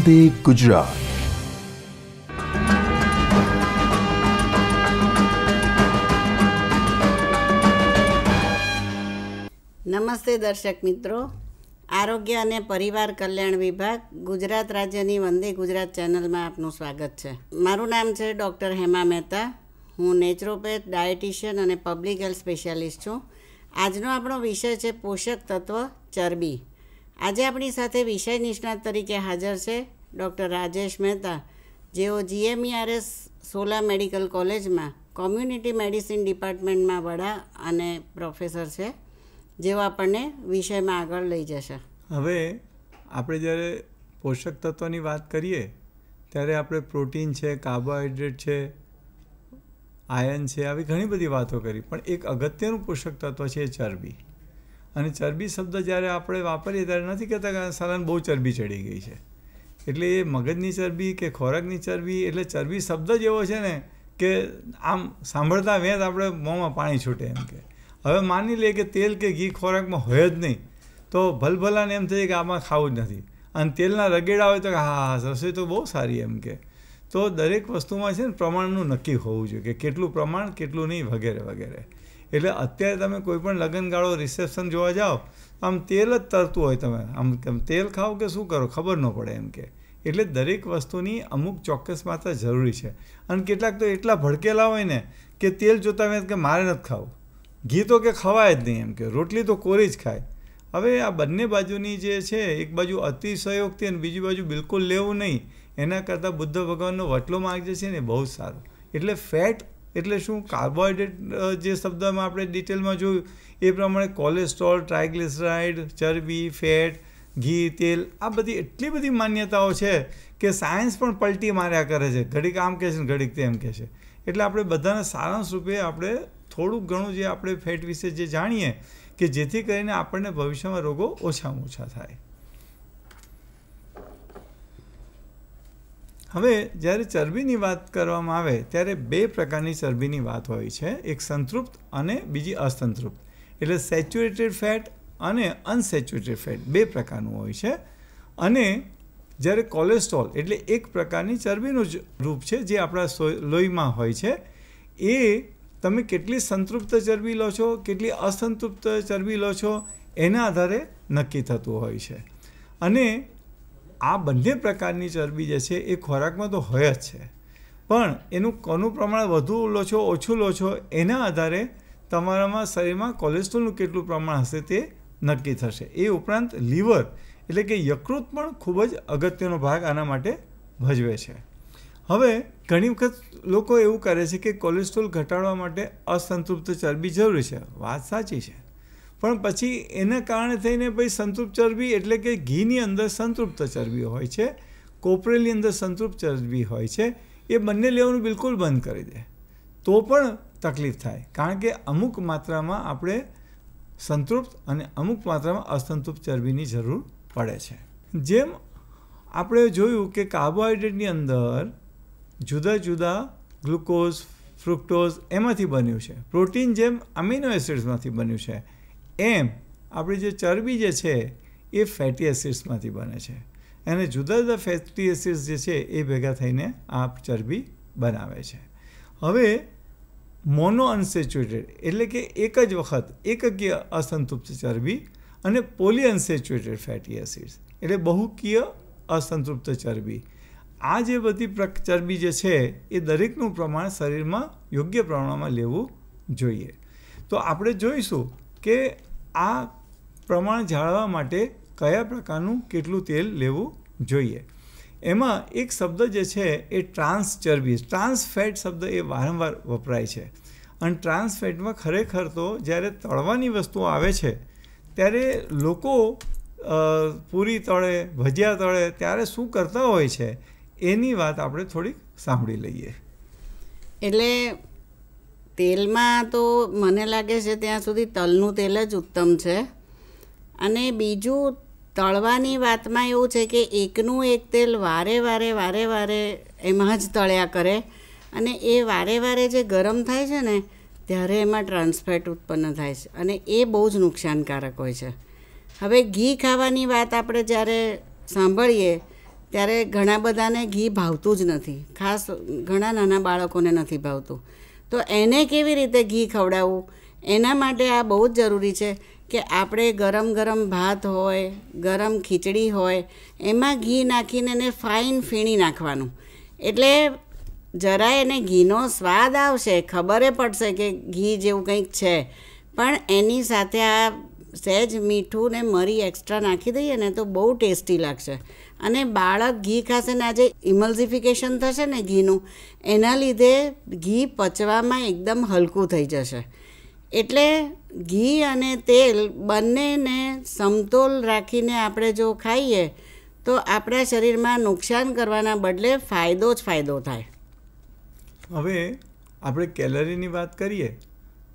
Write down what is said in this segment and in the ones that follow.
વંદે ગુજરાત નમસ્તે દર્શક મિત્રો આરોગ્ય અને પરિવાર કલ્યાણ વિભાગ ગુજરાત રાજ્યની વંદે ગુજરાત ચેનલમાં આપનું સ્વાગત છે મારું નામ છે ડૉક્ટર હેમા મહેતા હું નેચરોપેથ ડાયટિશિયન અને પબ્લિક હેલ્થ સ્પેશિયાલિસ્ટ છું આજનો આપણો વિષય છે પોષક તત્વ ચરબી આજે આપણી સાથે વિષય નિષ્ણાત તરીકે હાજર છે ડૉક્ટર રાજેશ મહેતા જેઓ જીએમઈઆરએસ સોલા મેડિકલ કોલેજમાં કોમ્યુનિટી મેડિસિન ડિપાર્ટમેન્ટમાં વડા અને પ્રોફેસર છે જેઓ આપણને વિષયમાં આગળ લઈ જશે હવે આપણે જ્યારે પોષક તત્વની વાત કરીએ ત્યારે આપણે પ્રોટીન છે કાર્બોહાઈડ્રેટ છે આયન છે આવી ઘણી બધી વાતો કરી પણ એક અગત્યનું પોષક તત્વ છે એ ચરબી અને ચરબી શબ્દ જ્યારે આપણે વાપરીએ ત્યારે નથી કહેતા કે સાલાને બહુ ચરબી ચડી ગઈ છે એટલે એ મગજની ચરબી કે ખોરાકની ચરબી એટલે ચરબી શબ્દ જ એવો છે ને કે આમ સાંભળતા વેંત આપણે મોંમાં પાણી છૂટે એમ કે હવે માની લઈએ કે તેલ કે ઘી ખોરાકમાં હોય જ નહીં તો ભલભલાને એમ થાય કે આમાં ખાવું જ નથી અને તેલના રગેડા હોય તો હા હા રસોઈ તો બહુ સારી એમ કે તો દરેક વસ્તુમાં છે ને પ્રમાણનું નક્કી હોવું જોઈએ કે કેટલું પ્રમાણ કેટલું નહીં વગેરે વગેરે એટલે અત્યારે તમે કોઈ પણ લગ્નગાળો રિસેપ્શન જોવા જાઓ આમ તેલ જ તરતું હોય તમે આમ તેલ ખાઓ કે શું કરો ખબર ન પડે એમ કે એટલે દરેક વસ્તુની અમુક ચોક્કસ માત્રા જરૂરી છે અને કેટલાક તો એટલા ભડકેલા હોય ને કે તેલ જોતા મેં કે મારે નથી ખાવું ઘી તો કે ખવાય જ નહીં એમ કે રોટલી તો કોરી જ ખાય હવે આ બંને બાજુની જે છે એક બાજુ અતિશયોક્તિ અને બીજી બાજુ બિલકુલ લેવું નહીં એના કરતાં બુદ્ધ ભગવાનનો વટલો માર્ગ જે છે ને બહુ સારો એટલે ફેટ એટલે શું કાર્બોહાઈડ્રેટ જે શબ્દમાં આપણે ડિટેલમાં જોયું એ પ્રમાણે કોલેસ્ટ્રોલ ટ્રાયગ્લિસરાઇડ ચરબી ફેટ ઘી તેલ આ બધી એટલી બધી માન્યતાઓ છે કે સાયન્સ પણ પલટી માર્યા કરે છે ઘડીક આમ કહે છે ને ઘડીક તેમ કહે છે એટલે આપણે બધાના સારાંશ રૂપે આપણે થોડુંક ઘણું જે આપણે ફેટ વિશે જે જાણીએ કે જેથી કરીને આપણને ભવિષ્યમાં રોગો ઓછામાં ઓછા થાય હવે જ્યારે ચરબીની વાત કરવામાં આવે ત્યારે બે પ્રકારની ચરબીની વાત હોય છે એક સંતૃપ્ત અને બીજી અસંતૃપ્ત એટલે સેચ્યુરેટેડ ફેટ અને અનસેચ્યુરેટેડ ફેટ બે પ્રકારનું હોય છે અને જ્યારે કોલેસ્ટ્રોલ એટલે એક પ્રકારની ચરબીનું જ રૂપ છે જે આપણા લોહીમાં હોય છે એ તમે કેટલી સંતૃપ્ત ચરબી લો છો કેટલી અસંતૃપ્ત ચરબી લો છો એના આધારે નક્કી થતું હોય છે અને આ બંને પ્રકારની ચરબી જે છે એ ખોરાકમાં તો હોય જ છે પણ એનું કોનું પ્રમાણ વધુ લો છો ઓછું લો છો એના આધારે તમારામાં શરીરમાં કોલેસ્ટ્રોલનું કેટલું પ્રમાણ હશે તે નક્કી થશે એ ઉપરાંત લીવર એટલે કે યકૃત પણ ખૂબ જ અગત્યનો ભાગ આના માટે ભજવે છે હવે ઘણી વખત લોકો એવું કરે છે કે કોલેસ્ટ્રોલ ઘટાડવા માટે અસંતૃપ્ત ચરબી જરૂરી છે વાત સાચી છે પણ પછી એના કારણે થઈને પછી સંતૃપ્ત ચરબી એટલે કે ઘીની અંદર સંતૃપ્ત ચરબી હોય છે કોપરેલની અંદર સંતૃપ્ત ચરબી હોય છે એ બંને લેવાનું બિલકુલ બંધ કરી દે તો પણ તકલીફ થાય કારણ કે અમુક માત્રામાં આપણે સંતૃપ્ત અને અમુક માત્રામાં અસંતૃપ્ત ચરબીની જરૂર પડે છે જેમ આપણે જોયું કે કાર્બોહાઈડ્રેટની અંદર જુદા જુદા ગ્લુકોઝ ફ્રુક્ટોઝ એમાંથી બન્યું છે પ્રોટીન જેમ અમીનો એસિડ્સમાંથી બન્યું છે એમ આપણી જે ચરબી જે છે એ ફેટી એસિડ્સમાંથી બને છે અને જુદા જુદા ફેટી એસિડ્સ જે છે એ ભેગા થઈને આ ચરબી બનાવે છે હવે મોનો અનસેચ્યુએટેડ એટલે કે એક જ વખત એકકીય અસંતુપ્ત ચરબી અને પોલી અનસેચ્યુરેટેડ ફેટી એસિડ્સ એટલે બહુકીય અસંતૃપ્ત ચરબી આ જે બધી ચરબી જે છે એ દરેકનું પ્રમાણ શરીરમાં યોગ્ય પ્રમાણમાં લેવું જોઈએ તો આપણે જોઈશું કે આ પ્રમાણ જાળવવા માટે કયા પ્રકારનું કેટલું તેલ લેવું જોઈએ એમાં એક શબ્દ જે છે એ ટ્રાન્સ ચરબી ટ્રાન્સ ફેટ શબ્દ એ વારંવાર વપરાય છે અને ટ્રાન્સ ફેટમાં ખરેખર તો જ્યારે તળવાની વસ્તુઓ આવે છે ત્યારે લોકો પૂરી તળે ભજીયા તળે ત્યારે શું કરતા હોય છે એની વાત આપણે થોડીક સાંભળી લઈએ એટલે તેલમાં તો મને લાગે છે ત્યાં સુધી તલનું તેલ જ ઉત્તમ છે અને બીજું તળવાની વાતમાં એવું છે કે એકનું એક તેલ વારે વારે વારે વારે એમાં જ તળ્યા કરે અને એ વારે વારે જે ગરમ થાય છે ને ત્યારે એમાં ટ્રાન્સફેટ ઉત્પન્ન થાય છે અને એ બહુ જ નુકસાનકારક હોય છે હવે ઘી ખાવાની વાત આપણે જ્યારે સાંભળીએ ત્યારે ઘણા બધાને ઘી ભાવતું જ નથી ખાસ ઘણા નાના બાળકોને નથી ભાવતું તો એને કેવી રીતે ઘી ખવડાવવું એના માટે આ બહુ જ જરૂરી છે કે આપણે ગરમ ગરમ ભાત હોય ગરમ ખીચડી હોય એમાં ઘી નાખીને એને ફાઇન ફીણી નાખવાનું એટલે જરા એને ઘીનો સ્વાદ આવશે ખબરે પડશે કે ઘી જેવું કંઈક છે પણ એની સાથે આ સહેજ મીઠું ને મરી એક્સ્ટ્રા નાખી દઈએ ને તો બહુ ટેસ્ટી લાગશે અને બાળક ઘી ખાશે ને આજે ઇમલ્સિફિકેશન થશે ને ઘીનું એના લીધે ઘી પચવામાં એકદમ હલકું થઈ જશે એટલે ઘી અને તેલ બંનેને સમતોલ રાખીને આપણે જો ખાઈએ તો આપણા શરીરમાં નુકસાન કરવાના બદલે ફાયદો જ ફાયદો થાય હવે આપણે કેલરીની વાત કરીએ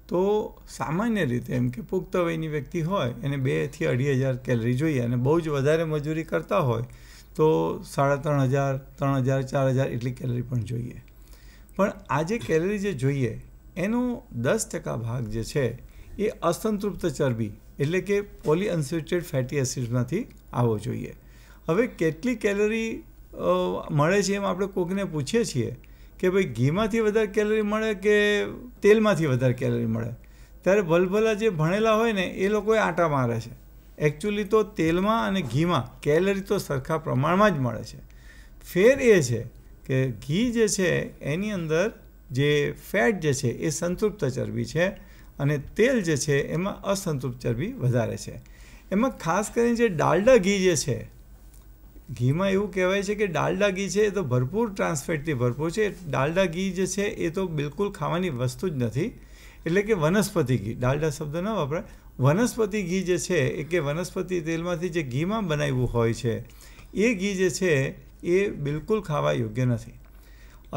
તો સામાન્ય રીતે એમ કે પુખ્ત વયની વ્યક્તિ હોય એને બેથી અઢી હજાર કેલરી જોઈએ અને બહુ જ વધારે મજૂરી કરતા હોય તો સાડા ત્રણ હજાર ત્રણ હજાર ચાર હજાર એટલી કેલરી પણ જોઈએ પણ આ જે કેલરી જે જોઈએ એનો દસ ટકા ભાગ જે છે એ અસંતૃપ્ત ચરબી એટલે કે પોલી પોલીઅન્સ્યુટેડ ફેટી એસિડમાંથી આવવો જોઈએ હવે કેટલી કેલરી મળે છે એમ આપણે કોકને પૂછીએ છીએ કે ભાઈ ઘીમાંથી વધારે કેલરી મળે કે તેલમાંથી વધારે કેલરી મળે ત્યારે ભલભલા જે ભણેલા હોય ને એ લોકોએ આંટા મારે છે એકચ્યુઅલી તો તેલમાં અને ઘીમાં કેલરી તો સરખા પ્રમાણમાં જ મળે છે ફેર એ છે કે ઘી જે છે એની અંદર જે ફેટ જે છે એ સંતૃપ્ત ચરબી છે અને તેલ જે છે એમાં અસંતૃપ્ત ચરબી વધારે છે એમાં ખાસ કરીને જે ડાલડા ઘી જે છે ઘીમાં એવું કહેવાય છે કે ડાલડા ઘી છે એ તો ભરપૂર ટ્રાન્સફેટથી ભરપૂર છે ડાલડા ઘી જે છે એ તો બિલકુલ ખાવાની વસ્તુ જ નથી એટલે કે વનસ્પતિ ઘી ડાલડા શબ્દ ન વપરાય વનસ્પતિ ઘી જે છે એ કે વનસ્પતિ તેલમાંથી જે ઘીમાં બનાવ્યું હોય છે એ ઘી જે છે એ બિલકુલ ખાવા યોગ્ય નથી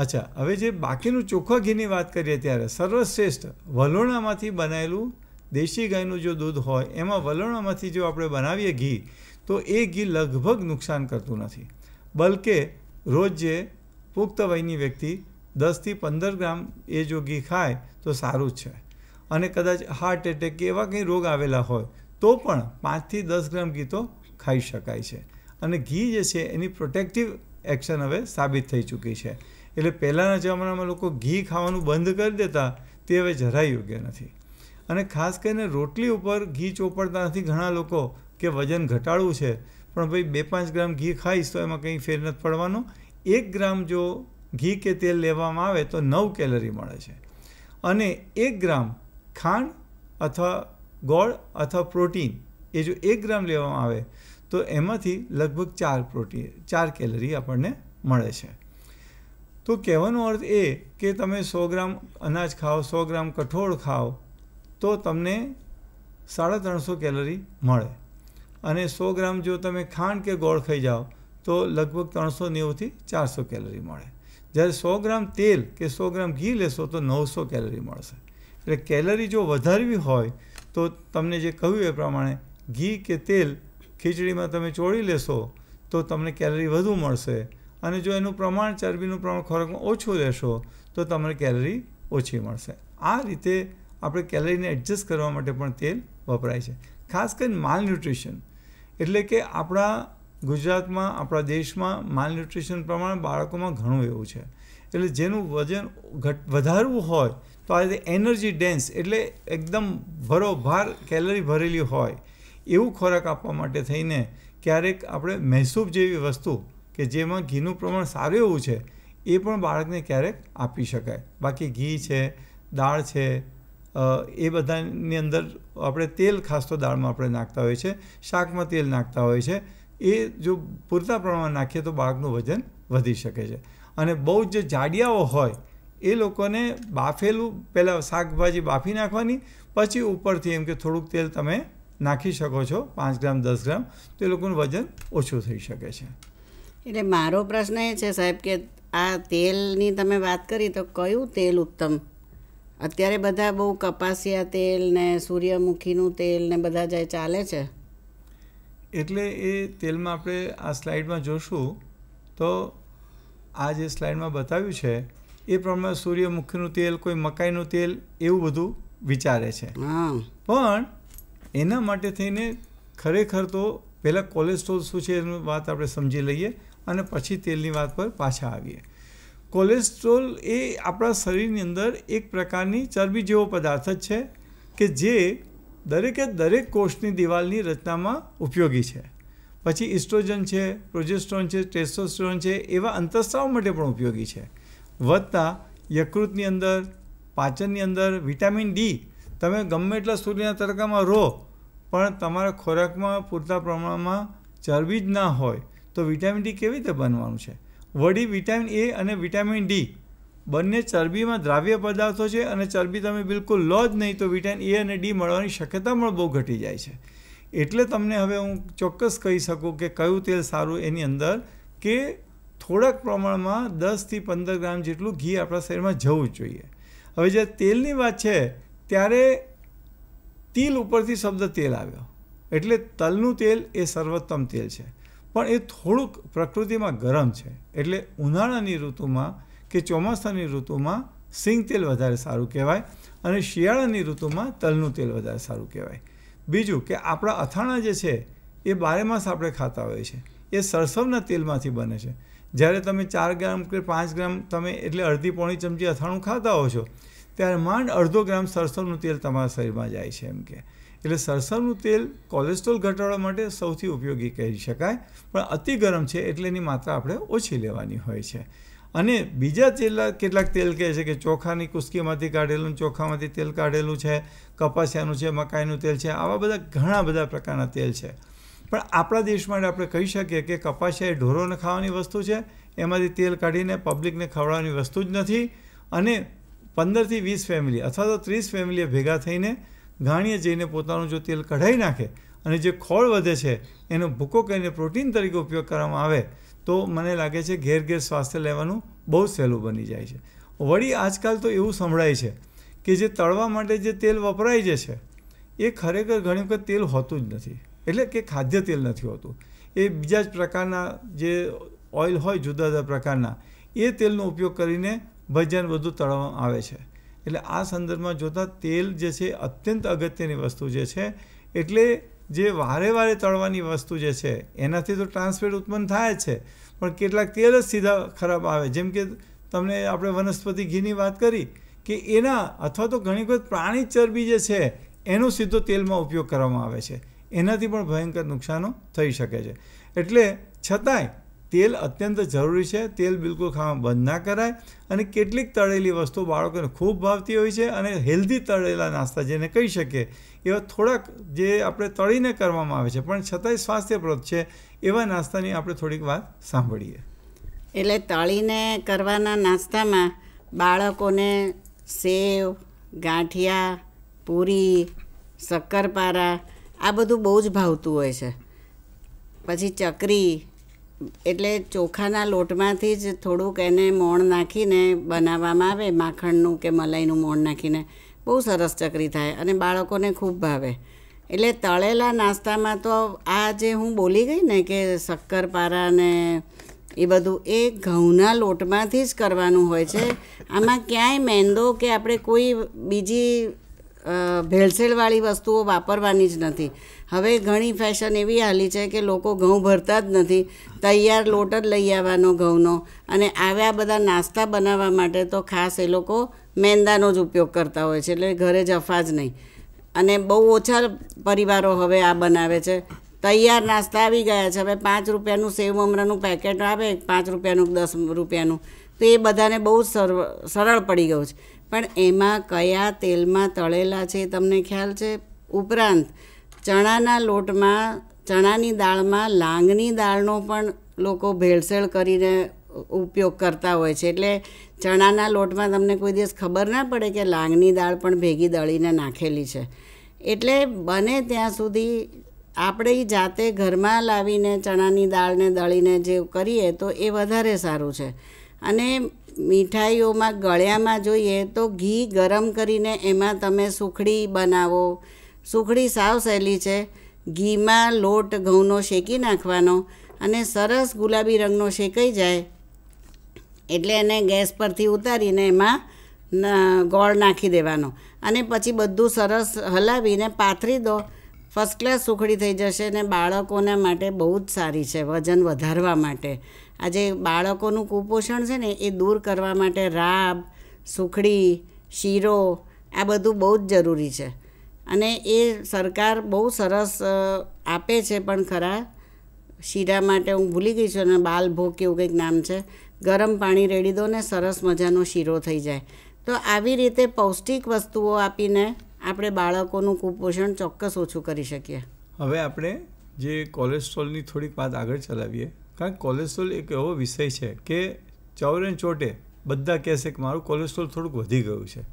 અચ્છા હવે જે બાકીનું ચોખ્ખા ઘીની વાત કરીએ ત્યારે સર્વશ્રેષ્ઠ વલોણામાંથી બનાવેલું દેશી ગાયનું જો દૂધ હોય એમાં વલોણામાંથી જો આપણે બનાવીએ ઘી તો એ ઘી લગભગ નુકસાન કરતું નથી બલકે રોજે પુખ્ત વયની વ્યક્તિ દસથી પંદર ગ્રામ એ જો ઘી ખાય તો સારું જ છે અને કદાચ હાર્ટ એટેક કે એવા કંઈ રોગ આવેલા હોય તો પણ પાંચથી દસ ગ્રામ ઘી તો ખાઈ શકાય છે અને ઘી જે છે એની પ્રોટેક્ટિવ એક્શન હવે સાબિત થઈ ચૂકી છે એટલે પહેલાંના જમાનામાં લોકો ઘી ખાવાનું બંધ કરી દેતા તે હવે જરાય યોગ્ય નથી અને ખાસ કરીને રોટલી ઉપર ઘી ચોપડતા નથી ઘણા લોકો કે વજન ઘટાડવું છે પણ ભાઈ બે પાંચ ગ્રામ ઘી ખાઈશ તો એમાં કંઈ ફેર નથી પડવાનો એક ગ્રામ જો ઘી કે તેલ લેવામાં આવે તો નવ કેલરી મળે છે અને એક ગ્રામ ખાંડ અથવા ગોળ અથવા પ્રોટીન એ જો એક ગ્રામ લેવામાં આવે તો એમાંથી લગભગ ચાર પ્રોટીન ચાર કેલરી આપણને મળે છે તો કહેવાનો અર્થ એ કે તમે સો ગ્રામ અનાજ ખાઓ સો ગ્રામ કઠોળ ખાઓ તો તમને સાડા ત્રણસો કેલરી મળે અને સો ગ્રામ જો તમે ખાંડ કે ગોળ ખાઈ જાઓ તો લગભગ ત્રણસો નેવુંથી ચારસો કેલરી મળે જ્યારે સો ગ્રામ તેલ કે સો ગ્રામ ઘી લેશો તો નવસો કેલરી મળશે એટલે કેલરી જો વધારવી હોય તો તમને જે કહ્યું એ પ્રમાણે ઘી કે તેલ ખીચડીમાં તમે ચોળી લેશો તો તમને કેલરી વધુ મળશે અને જો એનું પ્રમાણ ચરબીનું પ્રમાણ ખોરાકમાં ઓછું લેશો તો તમને કેલરી ઓછી મળશે આ રીતે આપણે કેલરીને એડજસ્ટ કરવા માટે પણ તેલ વપરાય છે ખાસ કરીને માલ ન્યુટ્રિશન એટલે કે આપણા ગુજરાતમાં આપણા દેશમાં માલન્યુટ્રિશન પ્રમાણે બાળકોમાં ઘણું એવું છે એટલે જેનું વજન ઘટ વધારવું હોય તો આ રીતે એનર્જી ડેન્સ એટલે એકદમ ભરોભાર કેલરી ભરેલી હોય એવું ખોરાક આપવા માટે થઈને ક્યારેક આપણે મહેસૂબ જેવી વસ્તુ કે જેમાં ઘીનું પ્રમાણ સારું એવું છે એ પણ બાળકને ક્યારેક આપી શકાય બાકી ઘી છે દાળ છે એ બધાની અંદર આપણે તેલ ખાસ તો દાળમાં આપણે નાખતા હોય છે શાકમાં તેલ નાખતા હોય છે એ જો પૂરતા પ્રમાણમાં નાખીએ તો બાગનું વજન વધી શકે છે અને બહુ જ જાડિયાઓ હોય એ લોકોને બાફેલું પહેલાં શાકભાજી બાફી નાખવાની પછી ઉપરથી એમ કે થોડુંક તેલ તમે નાખી શકો છો પાંચ ગ્રામ દસ ગ્રામ તો એ લોકોનું વજન ઓછું થઈ શકે છે એટલે મારો પ્રશ્ન એ છે સાહેબ કે આ તેલની તમે વાત કરી તો કયું તેલ ઉત્તમ અત્યારે બધા બહુ કપાસિયા તેલ ને સૂર્યમુખીનું તેલ ને બધા જે ચાલે છે એટલે એ તેલમાં આપણે આ સ્લાઇડમાં જોશું તો આ જે સ્લાઇડમાં બતાવ્યું છે એ પ્રમાણે સૂર્યમુખીનું તેલ કોઈ મકાઈનું તેલ એવું બધું વિચારે છે પણ એના માટે થઈને ખરેખર તો પહેલાં કોલેસ્ટ્રોલ શું છે એની વાત આપણે સમજી લઈએ અને પછી તેલની વાત પર પાછા આવીએ કોલેસ્ટ્રોલ એ આપણા શરીરની અંદર એક પ્રકારની ચરબી જેવો પદાર્થ જ છે કે જે દરેકે દરેક કોષની દિવાલની રચનામાં ઉપયોગી છે પછી ઇસ્ટ્રોજન છે પ્રોજેસ્ટ્રોન છે ટેસ્ટોસ્ટ્રોન છે એવા અંતસ્ત્રાવ માટે પણ ઉપયોગી છે વધતા યકૃતની અંદર પાચનની અંદર વિટામિન ડી તમે ગમે એટલા સૂર્યના તડકામાં રહો પણ તમારા ખોરાકમાં પૂરતા પ્રમાણમાં ચરબી જ ના હોય તો વિટામિન ડી કેવી રીતે બનવાનું છે વળી વિટામિન એ અને વિટામિન ડી બંને ચરબીમાં દ્રાવ્ય પદાર્થો છે અને ચરબી તમે બિલકુલ લો જ નહીં તો વિટામિન એ અને ડી મળવાની શક્યતા પણ બહુ ઘટી જાય છે એટલે તમને હવે હું ચોક્કસ કહી શકું કે કયું તેલ સારું એની અંદર કે થોડાક પ્રમાણમાં દસથી પંદર ગ્રામ જેટલું ઘી આપણા શરીરમાં જવું જોઈએ હવે જ્યારે તેલની વાત છે ત્યારે તિલ ઉપરથી શબ્દ તેલ આવ્યો એટલે તલનું તેલ એ સર્વોત્તમ તેલ છે પણ એ થોડુંક પ્રકૃતિમાં ગરમ છે એટલે ઉનાળાની ઋતુમાં કે ચોમાસાની ઋતુમાં સિંગ તેલ વધારે સારું કહેવાય અને શિયાળાની ઋતુમાં તલનું તેલ વધારે સારું કહેવાય બીજું કે આપણા અથાણા જે છે એ બારેમાસ આપણે ખાતા હોઈએ છીએ એ સરસવના તેલમાંથી બને છે જ્યારે તમે ચાર ગ્રામ કે પાંચ ગ્રામ તમે એટલે અડધી પોણી ચમચી અથાણું ખાતા હો છો ત્યારે માંડ અડધો ગ્રામ સરસવનું તેલ તમારા શરીરમાં જાય છે એમ કે એટલે સરસવનું તેલ કોલેસ્ટ્રોલ ઘટાડવા માટે સૌથી ઉપયોગી કહી શકાય પણ અતિ ગરમ છે એટલે એની માત્રા આપણે ઓછી લેવાની હોય છે અને બીજા તેલા કેટલાક તેલ કહે છે કે ચોખાની કુસ્કીમાંથી કાઢેલું ચોખામાંથી તેલ કાઢેલું છે કપાસિયાનું છે મકાઈનું તેલ છે આવા બધા ઘણા બધા પ્રકારના તેલ છે પણ આપણા દેશ માટે આપણે કહી શકીએ કે કપાસિયા એ ઢોરોને ખાવાની વસ્તુ છે એમાંથી તેલ કાઢીને પબ્લિકને ખવડાવવાની વસ્તુ જ નથી અને પંદરથી વીસ ફેમિલી અથવા તો ત્રીસ ફેમિલીએ ભેગા થઈને ઘાણીએ જઈને પોતાનું જો તેલ કઢાવી નાખે અને જે ખોળ વધે છે એનો ભૂકો કરીને પ્રોટીન તરીકે ઉપયોગ કરવામાં આવે તો મને લાગે છે ઘેર ઘેર સ્વાસ્થ્ય લેવાનું બહુ સહેલું બની જાય છે વળી આજકાલ તો એવું સંભળાય છે કે જે તળવા માટે જે તેલ વપરાય જે છે એ ખરેખર ઘણી વખત તેલ હોતું જ નથી એટલે કે ખાદ્ય તેલ નથી હોતું એ બીજા જ પ્રકારના જે ઓઇલ હોય જુદા જુદા પ્રકારના એ તેલનો ઉપયોગ કરીને ભજન બધું તળવામાં આવે છે એટલે આ સંદર્ભમાં જોતાં તેલ જે છે અત્યંત અગત્યની વસ્તુ જે છે એટલે જે વારે વારે તળવાની વસ્તુ જે છે એનાથી તો ટ્રાન્સફેટ ઉત્પન્ન થાય છે પણ કેટલાક તેલ જ સીધા ખરાબ આવે જેમ કે તમને આપણે વનસ્પતિ ઘીની વાત કરી કે એના અથવા તો ઘણી વખત પ્રાણી ચરબી જે છે એનો સીધો તેલમાં ઉપયોગ કરવામાં આવે છે એનાથી પણ ભયંકર નુકસાનો થઈ શકે છે એટલે છતાંય તેલ અત્યંત જરૂરી છે તેલ બિલકુલ ખાવામાં બંધ ના કરાય અને કેટલીક તળેલી વસ્તુ બાળકોને ખૂબ ભાવતી હોય છે અને હેલ્ધી તળેલા નાસ્તા જેને કહી શકીએ એવા થોડાક જે આપણે તળીને કરવામાં આવે છે પણ છતાંય સ્વાસ્થ્યપ્રદ છે એવા નાસ્તાની આપણે થોડીક વાત સાંભળીએ એટલે તળીને કરવાના નાસ્તામાં બાળકોને સેવ ગાંઠિયા પૂરી શક્કરપારા આ બધું બહુ જ ભાવતું હોય છે પછી ચકરી એટલે ચોખાના લોટમાંથી જ થોડુંક એને મોણ નાખીને બનાવવામાં આવે માખણનું કે મલાઈનું મોણ નાખીને બહુ સરસ ચકરી થાય અને બાળકોને ખૂબ ભાવે એટલે તળેલા નાસ્તામાં તો આ જે હું બોલી ગઈ ને કે શક્કરપારા ને એ બધું એ ઘઉંના લોટમાંથી જ કરવાનું હોય છે આમાં ક્યાંય મેંદો કે આપણે કોઈ બીજી ભેળસેળવાળી વસ્તુઓ વાપરવાની જ નથી હવે ઘણી ફેશન એવી હાલી છે કે લોકો ઘઉં ભરતા જ નથી તૈયાર લોટ જ લઈ આવવાનો ઘઉંનો અને આવ્યા બધા નાસ્તા બનાવવા માટે તો ખાસ એ લોકો મેંદાનો જ ઉપયોગ કરતા હોય છે એટલે ઘરે જફા જ નહીં અને બહુ ઓછા પરિવારો હવે આ બનાવે છે તૈયાર નાસ્તા આવી ગયા છે હવે પાંચ રૂપિયાનું સેવ મમરાનું પેકેટ આવે પાંચ રૂપિયાનું દસ રૂપિયાનું તો એ બધાને બહુ સરળ પડી ગયું છે પણ એમાં કયા તેલમાં તળેલા છે તમને ખ્યાલ છે ઉપરાંત ચણાના લોટમાં ચણાની દાળમાં લાંગની દાળનો પણ લોકો ભેળસેળ કરીને ઉપયોગ કરતા હોય છે એટલે ચણાના લોટમાં તમને કોઈ દિવસ ખબર ના પડે કે લાંગની દાળ પણ ભેગી દળીને નાખેલી છે એટલે બને ત્યાં સુધી આપણે જાતે ઘરમાં લાવીને ચણાની દાળને દળીને જે કરીએ તો એ વધારે સારું છે અને મીઠાઈઓમાં ગળ્યામાં જોઈએ તો ઘી ગરમ કરીને એમાં તમે સુખડી બનાવો સુખડી સાવ સહેલી છે ઘીમાં લોટ ઘઉંનો શેકી નાખવાનો અને સરસ ગુલાબી રંગનો શેકાઈ જાય એટલે એને ગેસ પરથી ઉતારીને એમાં ગોળ નાખી દેવાનો અને પછી બધું સરસ હલાવીને પાથરી દો ફર્સ્ટ ક્લાસ સુખડી થઈ જશે ને બાળકોના માટે બહુ જ સારી છે વજન વધારવા માટે આ જે બાળકોનું કુપોષણ છે ને એ દૂર કરવા માટે રાબ સુખડી શીરો આ બધું બહુ જ જરૂરી છે અને એ સરકાર બહુ સરસ આપે છે પણ ખરા શીરા માટે હું ભૂલી ગઈ છું અને બાલભોગ કે એવું કંઈક નામ છે ગરમ પાણી રેડી દો ને સરસ મજાનો શીરો થઈ જાય તો આવી રીતે પૌષ્ટિક વસ્તુઓ આપીને આપણે બાળકોનું કુપોષણ ચોક્કસ ઓછું કરી શકીએ હવે આપણે જે કોલેસ્ટ્રોલની થોડીક વાત આગળ ચલાવીએ કારણ કે કોલેસ્ટ્રોલ એક એવો વિષય છે કે ચોરે ચોટે બધા કહેશે કે મારું કોલેસ્ટ્રોલ થોડુંક વધી ગયું છે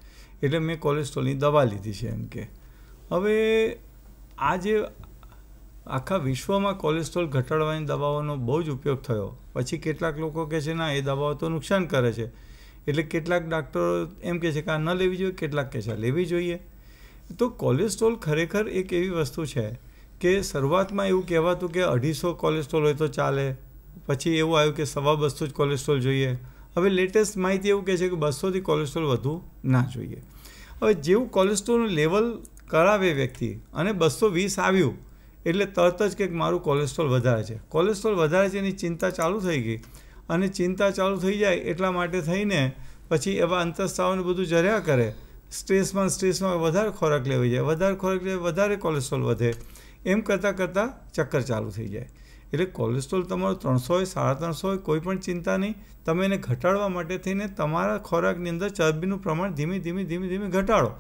એટલે મેં કોલેસ્ટ્રોલની દવા લીધી છે એમ કે હવે આ જે આખા વિશ્વમાં કોલેસ્ટ્રોલ ઘટાડવાની દવાઓનો બહુ જ ઉપયોગ થયો પછી કેટલાક લોકો કહે છે ના એ દવાઓ તો નુકસાન કરે છે એટલે કેટલાક ડાક્ટરો એમ કહે છે કે આ ન લેવી જોઈએ કેટલાક કહે છે લેવી જોઈએ તો કોલેસ્ટ્રોલ ખરેખર એક એવી વસ્તુ છે કે શરૂઆતમાં એવું કહેવાતું કે અઢીસો કોલેસ્ટ્રોલ હોય તો ચાલે પછી એવું આવ્યું કે સવા બસો જ કોલેસ્ટ્રોલ જોઈએ હવે લેટેસ્ટ માહિતી એવું કહે છે કે બસોથી કોલેસ્ટ્રોલ વધુ ના જોઈએ હવે જેવું કોલેસ્ટ્રોલનું લેવલ કરાવે વ્યક્તિ અને બસો વીસ આવ્યું એટલે તરત જ કંઈક મારું કોલેસ્ટ્રોલ વધારે છે કોલેસ્ટ્રોલ વધારે છે એની ચિંતા ચાલુ થઈ ગઈ અને ચિંતા ચાલુ થઈ જાય એટલા માટે થઈને પછી એવા અંતઃસ્ત્રાવને બધું જર્યા કરે સ્ટ્રેસમાં સ્ટ્રેસમાં વધારે ખોરાક લેવાઈ જાય વધારે ખોરાક લે વધારે કોલેસ્ટ્રોલ વધે એમ કરતાં કરતાં ચક્કર ચાલુ થઈ જાય એટલે કોલેસ્ટ્રોલ તમારું ત્રણસો હોય સાડા ત્રણસો હોય કોઈ પણ ચિંતા નહીં તમે એને ઘટાડવા માટે થઈને તમારા ખોરાકની અંદર ચરબીનું પ્રમાણ ધીમે ધીમે ધીમે ધીમે ઘટાડો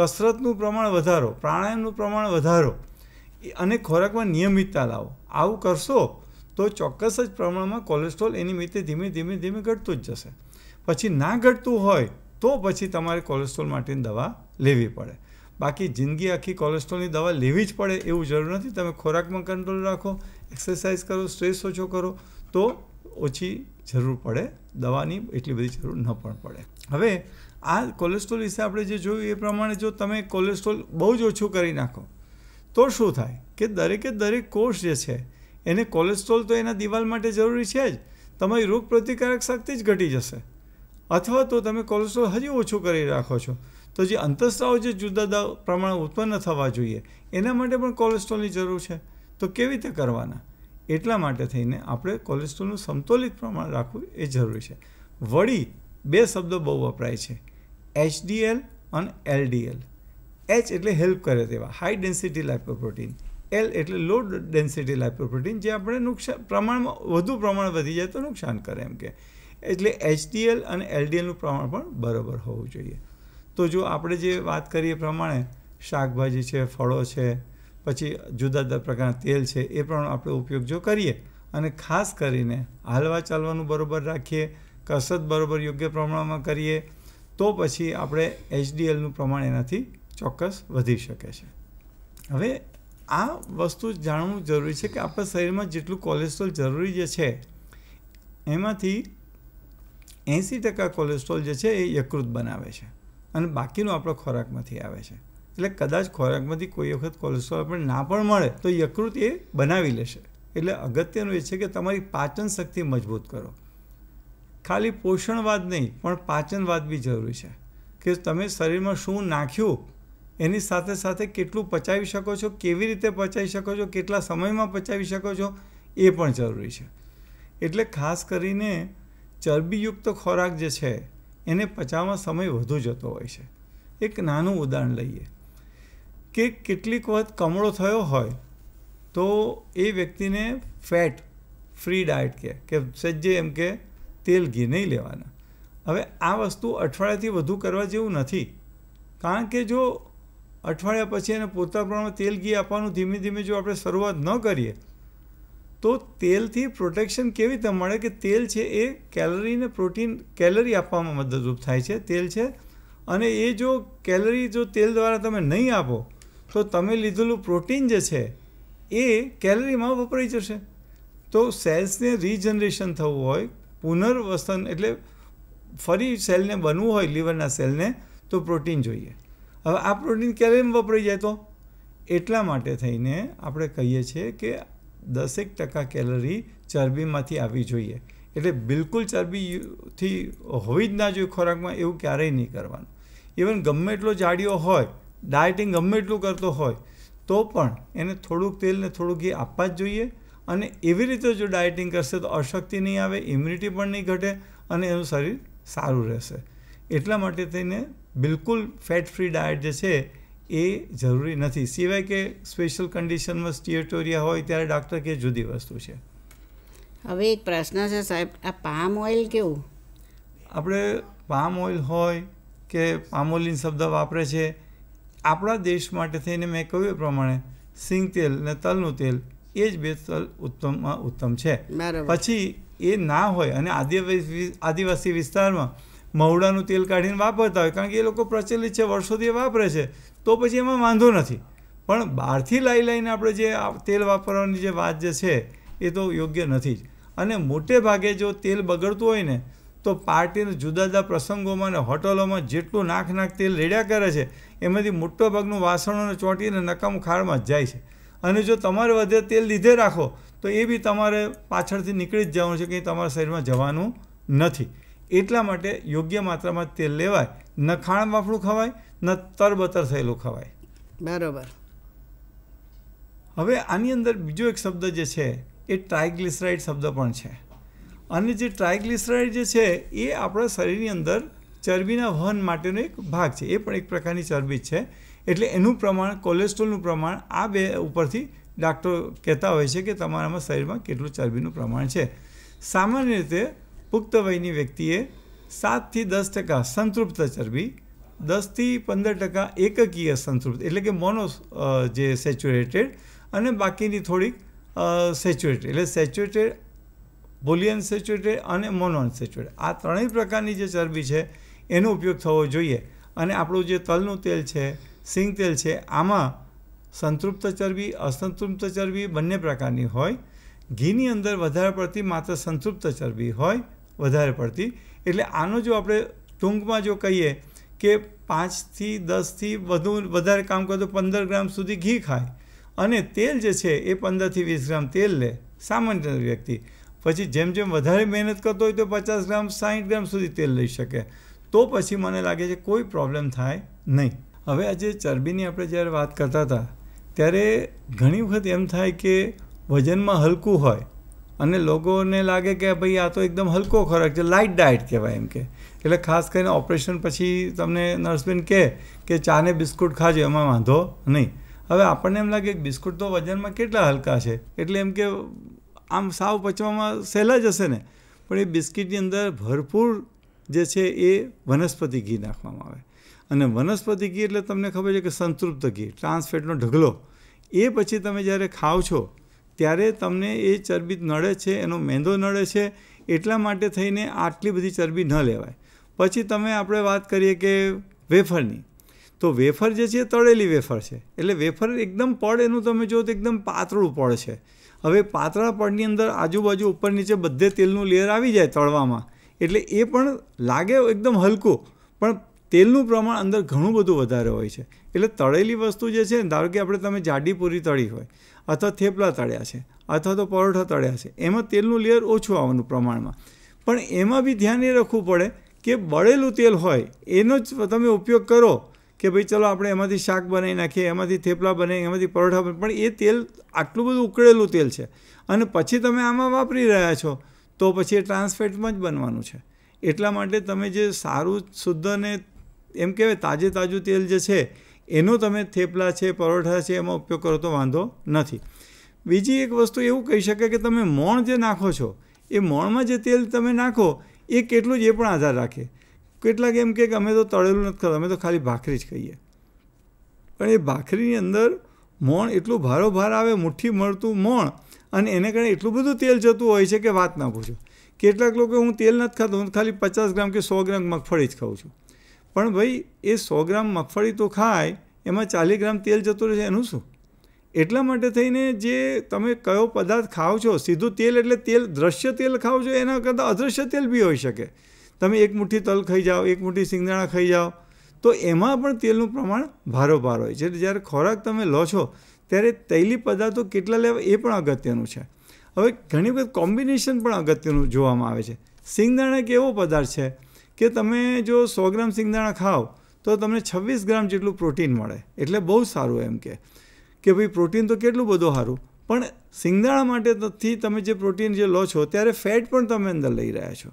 કસરતનું પ્રમાણ વધારો પ્રાણાયામનું પ્રમાણ વધારો અને ખોરાકમાં નિયમિતતા લાવો આવું કરશો તો ચોક્કસ જ પ્રમાણમાં કોલેસ્ટ્રોલ એની મિતે ધીમે ધીમે ધીમે ઘટતું જ જશે પછી ના ઘટતું હોય તો પછી તમારે કોલેસ્ટ્રોલ માટેની દવા લેવી પડે બાકી જિંદગી આખી કોલેસ્ટ્રોલની દવા લેવી જ પડે એવું જરૂર નથી તમે ખોરાકમાં કંટ્રોલ રાખો એક્સરસાઇઝ કરો સ્ટ્રેસ ઓછો કરો તો ઓછી જરૂર પડે દવાની એટલી બધી જરૂર ન પણ પડે હવે આ કોલેસ્ટ્રોલ વિશે આપણે જે જોયું એ પ્રમાણે જો તમે કોલેસ્ટ્રોલ બહુ જ ઓછું કરી નાખો તો શું થાય કે દરેકે દરેક કોષ જે છે એને કોલેસ્ટ્રોલ તો એના દિવાલ માટે જરૂરી છે જ તમારી રોગ પ્રતિકારક શક્તિ જ ઘટી જશે અથવા તો તમે કોલેસ્ટ્રોલ હજી ઓછું કરી રાખો છો તો જે અંતસ્ત્રાઓ જે જુદા જુદા પ્રમાણે ઉત્પન્ન થવા જોઈએ એના માટે પણ કોલેસ્ટ્રોલની જરૂર છે તો કેવી રીતે કરવાના એટલા માટે થઈને આપણે કોલેસ્ટ્રોલનું સમતોલિત પ્રમાણ રાખવું એ જરૂરી છે વળી બે શબ્દો બહુ વપરાય છે એચડીએલ અને એલડીએલ એચ એટલે હેલ્પ કરે તેવા હાઈ ડેન્સિટી લાઇપોપ્રોટીન એલ એટલે લો ડેન્સિટી લાઇપોપ્રોટીન જે આપણે નુકસાન પ્રમાણમાં વધુ પ્રમાણ વધી જાય તો નુકસાન કરે એમ કે એટલે એચડીએલ અને એલડીએલનું પ્રમાણ પણ બરાબર હોવું જોઈએ તો જો આપણે જે વાત કરીએ પ્રમાણે શાકભાજી છે ફળો છે પછી જુદા જુદા પ્રકારના તેલ છે એ પણ આપણે ઉપયોગ જો કરીએ અને ખાસ કરીને હાલવા ચાલવાનું બરાબર રાખીએ કસરત બરાબર યોગ્ય પ્રમાણમાં કરીએ તો પછી આપણે એચડીએલનું પ્રમાણ એનાથી ચોક્કસ વધી શકે છે હવે આ વસ્તુ જાણવું જરૂરી છે કે આપણા શરીરમાં જેટલું કોલેસ્ટ્રોલ જરૂરી જે છે એમાંથી એંસી ટકા કોલેસ્ટ્રોલ જે છે એ યકૃત બનાવે છે અને બાકીનું આપણો ખોરાકમાંથી આવે છે એટલે કદાચ ખોરાકમાંથી કોઈ વખત કોલેસ્ટ્રોલ આપણને ના પણ મળે તો યકૃત એ બનાવી લેશે એટલે અગત્યનું એ છે કે તમારી પાચન શક્તિ મજબૂત કરો ખાલી પોષણવાદ નહીં પણ પાચનવાદ બી જરૂરી છે કે તમે શરીરમાં શું નાખ્યું એની સાથે સાથે કેટલું પચાવી શકો છો કેવી રીતે પચાવી શકો છો કેટલા સમયમાં પચાવી શકો છો એ પણ જરૂરી છે એટલે ખાસ કરીને ચરબીયુક્ત ખોરાક જે છે એને પચાવવા સમય વધુ જતો હોય છે એક નાનું ઉદાહરણ લઈએ કે કેટલીક વખત કમળો થયો હોય તો એ વ્યક્તિને ફેટ ફ્રી ડાયટ કે કે સજ્જે એમ કે તેલ ઘી નહીં લેવાના હવે આ વસ્તુ અઠવાડિયાથી વધુ કરવા જેવું નથી કારણ કે જો અઠવાડિયા પછી એને પોતા પ્રમાણે તેલ ઘી આપવાનું ધીમે ધીમે જો આપણે શરૂઆત ન કરીએ તો તેલથી પ્રોટેક્શન કેવી રીતે મળે કે તેલ છે એ કેલરીને પ્રોટીન કેલરી આપવામાં મદદરૂપ થાય છે તેલ છે અને એ જો કેલરી જો તેલ દ્વારા તમે નહીં આપો તો તમે લીધેલું પ્રોટીન જે છે એ કેલરીમાં વપરાઈ જશે તો સેલ્સને રીજનરેશન થવું હોય પુનર્વસન એટલે ફરી સેલને બનવું હોય લીવરના સેલને તો પ્રોટીન જોઈએ હવે આ પ્રોટીન કેલરીમાં વપરાઈ જાય તો એટલા માટે થઈને આપણે કહીએ છીએ કે દસેક ટકા કેલરી ચરબીમાંથી આવવી જોઈએ એટલે બિલકુલ ચરબીથી હોવી જ ના જોઈએ ખોરાકમાં એવું ક્યારેય નહીં કરવાનું ઇવન ગમે એટલો જાડિયો હોય ડાયટિંગ ગમે એટલું કરતો હોય તો પણ એને થોડુંક તેલને ને થોડુંક ઘી આપવા જ જોઈએ અને એવી રીતે જો ડાયટિંગ કરશે તો અશક્તિ નહીં આવે ઇમ્યુનિટી પણ નહીં ઘટે અને એનું શરીર સારું રહેશે એટલા માટે થઈને બિલકુલ ફેટ ફ્રી ડાયટ જે છે એ જરૂરી નથી સિવાય કે સ્પેશિયલ કન્ડિશનમાં સ્ટીએટોરિયા હોય ત્યારે ડૉક્ટર કે જુદી વસ્તુ છે હવે એક પ્રશ્ન છે સાહેબ આ પામ ઓઇલ કેવું આપણે પામ ઓઇલ હોય કે પામોલિન શબ્દ વાપરે છે આપણા દેશ માટે થઈને મેં કહ્યું એ પ્રમાણે સિંગ તેલ ને તલનું તેલ એ જ બે તલ ઉત્તમમાં ઉત્તમ છે પછી એ ના હોય અને આદિવાસી આદિવાસી વિસ્તારમાં મહુડાનું તેલ કાઢીને વાપરતા હોય કારણ કે એ લોકો પ્રચલિત છે વર્ષોથી વાપરે છે તો પછી એમાં વાંધો નથી પણ બહારથી લાવી લાવીને આપણે જે તેલ વાપરવાની જે વાત જે છે એ તો યોગ્ય નથી જ અને મોટે ભાગે જો તેલ બગડતું હોય ને તો પાર્ટીના જુદા જુદા પ્રસંગોમાં અને હોટલોમાં જેટલું નાખ નાખ તેલ રેડ્યા કરે છે એમાંથી મોટો ભાગનું વાસણોને ચોંટીને નકામ ખાડમાં જ જાય છે અને જો તમારે વધે તેલ લીધે રાખો તો એ બી તમારે પાછળથી નીકળી જ જવાનું છે કે તમારા શરીરમાં જવાનું નથી એટલા માટે યોગ્ય માત્રામાં તેલ લેવાય ન ખાણ બાફડું ખવાય ન તરબતર થયેલું ખવાય બરાબર હવે આની અંદર બીજો એક શબ્દ જે છે એ ટ્રાયગ્લિસરાઇડ શબ્દ પણ છે અને જે ટ્રાયગ્લિસરાઇડ જે છે એ આપણા શરીરની અંદર ચરબીના વહન માટેનો એક ભાગ છે એ પણ એક પ્રકારની ચરબી છે એટલે એનું પ્રમાણ કોલેસ્ટ્રોલનું પ્રમાણ આ બે ઉપરથી ડાક્ટરો કહેતા હોય છે કે તમારામાં શરીરમાં કેટલું ચરબીનું પ્રમાણ છે સામાન્ય રીતે પુખ્ત વયની વ્યક્તિએ સાતથી દસ ટકા સંતૃપ્ત ચરબી દસથી પંદર ટકા એકકીય સંતૃપ્ત એટલે કે મોનો જે સેચ્યુરેટેડ અને બાકીની થોડીક સેચ્યુરેટેડ એટલે સેચ્યુરેટેડ બોલિયન સેચ્યુરેટેડ અને મોનોઅનસેચ્યુરેટેડ આ ત્રણેય પ્રકારની જે ચરબી છે એનો ઉપયોગ થવો જોઈએ અને આપણું જે તલનું તેલ છે સિંગ તેલ છે આમાં સંતૃપ્ત ચરબી અસંતૃપ્ત ચરબી બંને પ્રકારની હોય ઘીની અંદર વધારે પડતી માત્ર સંતૃપ્ત ચરબી હોય વધારે પડતી એટલે આનો જો આપણે ટૂંકમાં જો કહીએ કે પાંચથી દસથી વધુ વધારે કામ કરે તો પંદર ગ્રામ સુધી ઘી ખાય અને તેલ જે છે એ પંદરથી વીસ ગ્રામ તેલ લે સામાન્ય વ્યક્તિ પછી જેમ જેમ વધારે મહેનત કરતો હોય તો પચાસ ગ્રામ સાહીઠ ગ્રામ સુધી તેલ લઈ શકે તો પછી મને લાગે છે કોઈ પ્રોબ્લેમ થાય નહીં હવે આજે ચરબીની આપણે જ્યારે વાત કરતા હતા ત્યારે ઘણી વખત એમ થાય કે વજનમાં હલકું હોય અને લોકોને લાગે કે ભાઈ આ તો એકદમ હલકો ખોરાક છે લાઇટ ડાયટ કહેવાય એમ કે એટલે ખાસ કરીને ઓપરેશન પછી તમને નર્સબેન કહે કે ચા ને બિસ્કુટ ખાજો એમાં વાંધો નહીં હવે આપણને એમ લાગે કે બિસ્કુટ તો વજનમાં કેટલા હલકા છે એટલે એમ કે આમ સાવ પચવામાં સહેલા જ હશે ને પણ એ બિસ્કિટની અંદર ભરપૂર જે છે એ વનસ્પતિ ઘી નાખવામાં આવે અને વનસ્પતિ ઘી એટલે તમને ખબર છે કે સંતૃપ્ત ઘી ટ્રાન્સફેટનો ઢગલો એ પછી તમે જ્યારે ખાઓ છો ત્યારે તમને એ ચરબી નડે છે એનો મેંદો નડે છે એટલા માટે થઈને આટલી બધી ચરબી ન લેવાય પછી તમે આપણે વાત કરીએ કે વેફરની તો વેફર જે છે તળેલી વેફર છે એટલે વેફર એકદમ પડ એનું તમે જો તો એકદમ પાતળું પડ છે હવે પાતળા પડની અંદર આજુબાજુ ઉપર નીચે બધે તેલનું લેયર આવી જાય તળવામાં એટલે એ પણ લાગે એકદમ હલકું પણ તેલનું પ્રમાણ અંદર ઘણું બધું વધારે હોય છે એટલે તળેલી વસ્તુ જે છે ધારો કે આપણે તમે જાડી પૂરી તળી હોય અથવા થેપલા તળ્યા છે અથવા તો પરોઠા તળ્યા છે એમાં તેલનું લેયર ઓછું આવવાનું પ્રમાણમાં પણ એમાં બી ધ્યાન એ રાખવું પડે કે બળેલું તેલ હોય એનો જ તમે ઉપયોગ કરો કે ભાઈ ચલો આપણે એમાંથી શાક બનાવી નાખીએ એમાંથી થેપલા બનાવીએ એમાંથી પરોઠા પણ એ તેલ આટલું બધું ઉકળેલું તેલ છે અને પછી તમે આમાં વાપરી રહ્યા છો તો પછી એ ટ્રાન્સફેટમાં જ બનવાનું છે એટલા માટે તમે જે સારું શુદ્ધ અને એમ કહેવાય તાજે તાજું તેલ જે છે એનો તમે થેપલા છે પરોઠા છે એમાં ઉપયોગ કરો તો વાંધો નથી બીજી એક વસ્તુ એવું કહી શકાય કે તમે મોણ જે નાખો છો એ મોણમાં જે તેલ તમે નાખો એ કેટલું જ એ પણ આધાર રાખે કેટલાક એમ કે અમે તો તળેલું નથી ખાતા અમે તો ખાલી ભાખરી જ ખાઈએ પણ એ ભાખરીની અંદર મોણ એટલું ભારોભાર આવે મુઠ્ઠી મળતું મોણ અને એને કારણે એટલું બધું તેલ જતું હોય છે કે વાત ના પૂછો કેટલાક લોકો હું તેલ નથી ખાતો હું ખાલી પચાસ ગ્રામ કે સો ગ્રામ મગફળી જ ખાઉં છું પણ ભાઈ એ સો ગ્રામ મગફળી તો ખાય એમાં ચાલીસ ગ્રામ તેલ જતું રહેશે એનું શું એટલા માટે થઈને જે તમે કયો પદાર્થ ખાઓ છો સીધું તેલ એટલે તેલ દ્રશ્ય તેલ ખાઓ છો એના કરતાં અદ્રશ્ય તેલ બી હોઈ શકે તમે એક મુઠ્ઠી તલ ખાઈ જાઓ એક મુઠ્ઠી સિંગદાણા ખાઈ જાઓ તો એમાં પણ તેલનું પ્રમાણ ભારોભાર હોય છે જ્યારે ખોરાક તમે લો છો ત્યારે તૈલી પદાર્થો કેટલા લેવા એ પણ અગત્યનું છે હવે ઘણી વખત કોમ્બિનેશન પણ અગત્યનું જોવામાં આવે છે સિંગદાણા એક એવો પદાર્થ છે કે તમે જો સો ગ્રામ સિંગદાણા ખાઓ તો તમને છવ્વીસ ગ્રામ જેટલું પ્રોટીન મળે એટલે બહુ સારું એમ કે કે ભાઈ પ્રોટીન તો કેટલું બધું સારું પણ સિંગદાણા માટેથી તમે જે પ્રોટીન જે લો છો ત્યારે ફેટ પણ તમે અંદર લઈ રહ્યા છો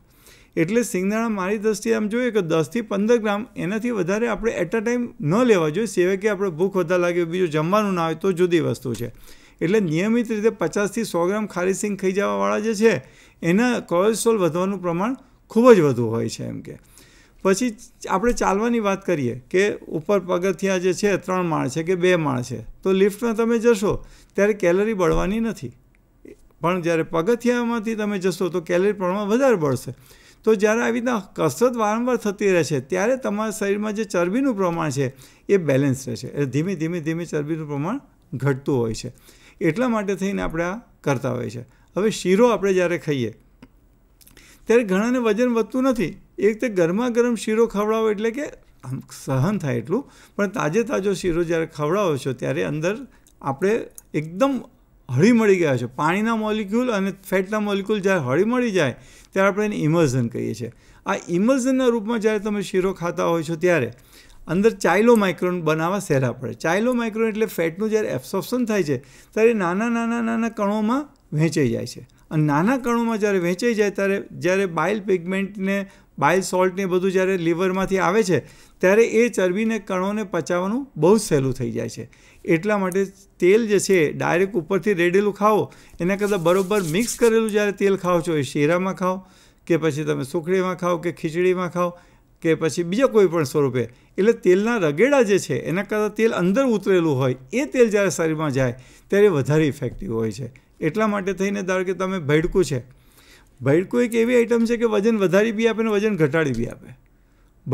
એટલે સિંગદાણા મારી દ્રષ્ટિએ આમ જોઈએ કે દસથી પંદર ગ્રામ એનાથી વધારે આપણે એટ અ ટાઈમ ન લેવા જોઈએ સિવાય કે આપણે ભૂખ વધારે લાગે બીજું જમવાનું ના હોય તો જુદી વસ્તુ છે એટલે નિયમિત રીતે પચાસથી સો ગ્રામ ખારી સિંગ ખાઈ જવાવાળા જે છે એના કોલેસ્ટ્રોલ વધવાનું પ્રમાણ ખૂબ જ વધુ હોય છે એમ કે પછી આપણે ચાલવાની વાત કરીએ કે ઉપર પગથિયા જે છે ત્રણ માળ છે કે બે માળ છે તો લિફ્ટમાં તમે જશો ત્યારે કેલરી બળવાની નથી પણ જ્યારે પગથિયામાંથી તમે જશો તો કેલરી પ્રમાણ વધારે બળશે તો જ્યારે આવી રીતના કસરત વારંવાર થતી રહેશે ત્યારે તમારા શરીરમાં જે ચરબીનું પ્રમાણ છે એ બેલેન્સ રહેશે એટલે ધીમે ધીમે ધીમે ચરબીનું પ્રમાણ ઘટતું હોય છે એટલા માટે થઈને આપણે આ કરતા હોય છે હવે શીરો આપણે જ્યારે ખાઈએ ત્યારે ઘણાને વજન વધતું નથી એક તે ગરમા ગરમ શીરો ખવડાવો એટલે કે આમ સહન થાય એટલું પણ તાજે તાજો શીરો જ્યારે ખવડાવો છો ત્યારે અંદર આપણે એકદમ હળી મળી ગયા છે પાણીના મોલિક્યુલ અને ફેટના મોલિક્યુલ જ્યારે હળી મળી જાય ત્યારે આપણે એને ઇમર્ઝન કહીએ છીએ આ ઇમર્ઝનના રૂપમાં જ્યારે તમે શીરો ખાતા હોય છો ત્યારે અંદર ચાઇલો માઇક્રોન બનાવવા સહેલા પડે ચાઇલો માઇક્રોન એટલે ફેટનું જ્યારે એબ્સોર્પ્શન થાય છે ત્યારે નાના નાના નાના કણોમાં વહેંચાઈ જાય છે અને નાના કણોમાં જ્યારે વહેંચાઈ જાય ત્યારે જ્યારે બાઇલ પિગમેન્ટને બાઇલ સોલ્ટને બધું જ્યારે લીવરમાંથી આવે છે ત્યારે એ ચરબીને કણોને પચાવવાનું બહુ સહેલું થઈ જાય છે એટલા માટે તેલ જે છે ડાયરેક્ટ ઉપરથી રેડેલું ખાઓ એના કરતાં બરાબર મિક્સ કરેલું જ્યારે તેલ ખાઓ છો એ શેરામાં ખાઓ કે પછી તમે સુખડીમાં ખાઓ કે ખીચડીમાં ખાઓ કે પછી બીજા કોઈ પણ સ્વરૂપે એટલે તેલના રગેડા જે છે એના કરતાં તેલ અંદર ઉતરેલું હોય એ તેલ જ્યારે શરીરમાં જાય ત્યારે વધારે ઇફેક્ટિવ હોય છે એટલા માટે થઈને ધારો કે તમે ભૈડકું છે ભૈડકું એક એવી આઇટમ છે કે વજન વધારી બી આપે ને વજન ઘટાડી બી આપે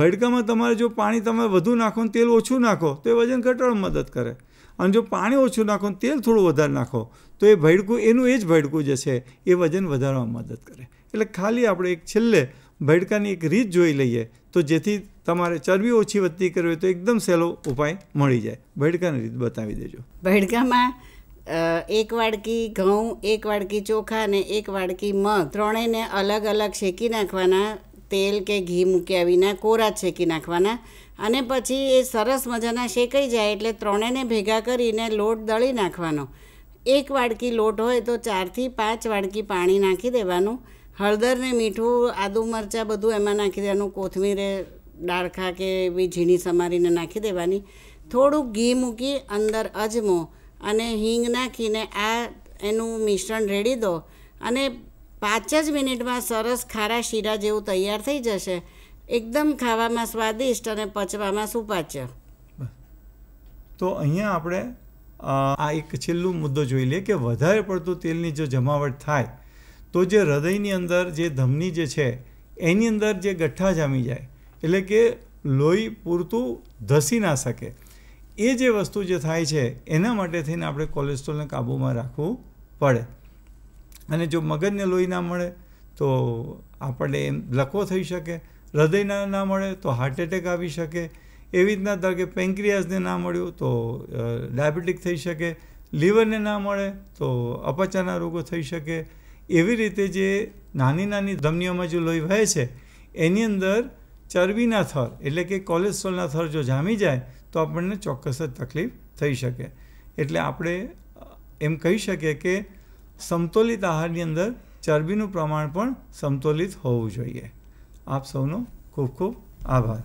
ભડકામાં તમારે જો પાણી તમે વધુ નાખો ને તેલ ઓછું નાખો તો એ વજન ઘટાડવા મદદ કરે અને જો પાણી ઓછું નાખો ને તેલ થોડું વધારે નાખો તો એ ભડકું એનું એ જ ભડકું જે છે એ વજન વધારવામાં મદદ કરે એટલે ખાલી આપણે એક છેલ્લે ભડકાની એક રીત જોઈ લઈએ તો જેથી તમારે ચરબી ઓછી વધતી કરવી હોય તો એકદમ સહેલો ઉપાય મળી જાય ભડકાની રીત બતાવી દેજો ભડકામાં એક વાડકી ઘઉં એક વાડકી ચોખા અને એક વાડકી મગ ત્રણેયને અલગ અલગ શેકી નાખવાના તેલ કે ઘી મૂક્યા વિના કોરા શેકી નાખવાના અને પછી એ સરસ મજાના શેકાઈ જાય એટલે ત્રણેને ભેગા કરીને લોટ દળી નાખવાનો એક વાડકી લોટ હોય તો ચારથી પાંચ વાડકી પાણી નાખી દેવાનું હળદરને મીઠું આદુ મરચાં બધું એમાં નાખી દેવાનું કોથમીરે ડાળખા કે એવી ઝીણી સમારીને નાખી દેવાની થોડુંક ઘી મૂકી અંદર અજમો અને હિંગ નાખીને આ એનું મિશ્રણ રેડી દો અને પાંચ જ મિનિટમાં સરસ ખારા શીરા જેવું તૈયાર થઈ જશે એકદમ ખાવામાં સ્વાદિષ્ટ અને પચવામાં સુપાચ્ય તો અહીંયા આપણે આ એક છેલ્લું મુદ્દો જોઈ લઈએ કે વધારે પડતું તેલની જો જમાવટ થાય તો જે હૃદયની અંદર જે ધમની જે છે એની અંદર જે ગઠ્ઠા જામી જાય એટલે કે લોહી પૂરતું ધસી ના શકે એ જે વસ્તુ જે થાય છે એના માટે થઈને આપણે કોલેસ્ટ્રોલને કાબૂમાં રાખવું પડે અને જો મગજને લોહી ના મળે તો આપણને એમ લખવો થઈ શકે હૃદયના ના મળે તો હાર્ટ એટેક આવી શકે એવી રીતના ધારો કે પેન્ક્રિયાસને ના મળ્યું તો ડાયાબિટીક થઈ શકે લીવરને ના મળે તો અપાચાના રોગો થઈ શકે એવી રીતે જે નાની નાની ધમનીઓમાં જે લોહી વહે છે એની અંદર ચરબીના થર એટલે કે કોલેસ્ટ્રોલના થર જો જામી જાય તો આપણને ચોક્કસ જ તકલીફ થઈ શકે એટલે આપણે એમ કહી શકીએ કે સમતોલિત આહારની અંદર ચરબીનું પ્રમાણ પણ સમતોલિત હોવું જોઈએ આપ સૌનો ખૂબ ખૂબ આભાર